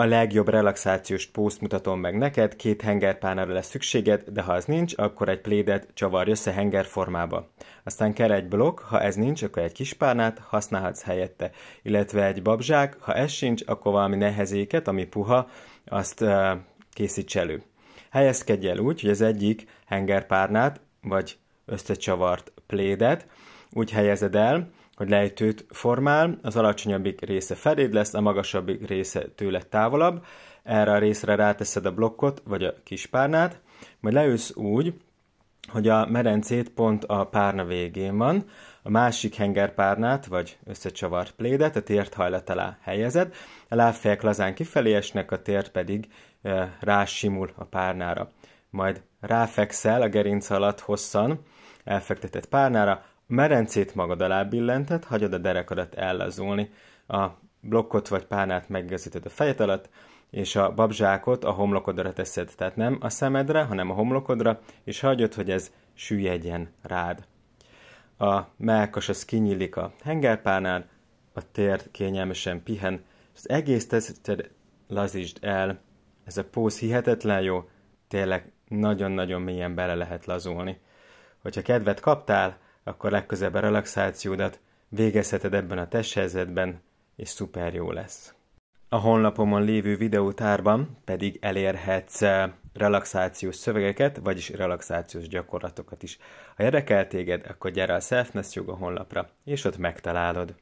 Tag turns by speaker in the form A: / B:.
A: A legjobb relaxációs pószt mutatom meg neked, két hengerpánára lesz szükséged, de ha az nincs, akkor egy plédet csavarj össze henger formába. Aztán kell egy blokk, ha ez nincs, akkor egy kis párnát használhatsz helyette, illetve egy babzsák, ha ez sincs, akkor valami nehezéket, ami puha, azt uh, készíts elő. Helyezkedj el úgy, hogy az egyik hengerpárnát, vagy összecsavart plédet, úgy helyezed el, hogy lejtőt formál, az alacsonyabbik része feléd lesz, a magasabbik része tőle távolabb, erre a részre ráteszed a blokkot, vagy a kis párnát, majd leülsz úgy, hogy a merencét pont a párna végén van, a másik hengerpárnát, vagy összecsavart plédet a tért hajlat alá helyezed, a lábfejek lazán kifelé esnek, a tér pedig e, rásimul a párnára. Majd ráfekszel a gerinc alatt hosszan elfektetett párnára, merencét magad alá billented, hagyod a derekadat ellazulni, a blokkot vagy párnát meggezíted a fejed alatt, és a babzsákot a homlokodra teszed, tehát nem a szemedre, hanem a homlokodra, és hagyod, hogy ez süllyedjen rád. A melkas az kinyílik a hengerpánál, a térd kényelmesen pihen, az egész tested lazítsd el, ez a póz hihetetlen jó, tényleg nagyon-nagyon mélyen bele lehet lazulni. Hogyha kedvet kaptál, akkor legközebb a relaxációdat végezheted ebben a testhelyzetben, és szuper jó lesz. A honlapomon lévő videótárban pedig elérhetsz eh, relaxációs szövegeket, vagyis relaxációs gyakorlatokat is. Ha érdekel téged, akkor gyere a Selfness Yoga honlapra, és ott megtalálod.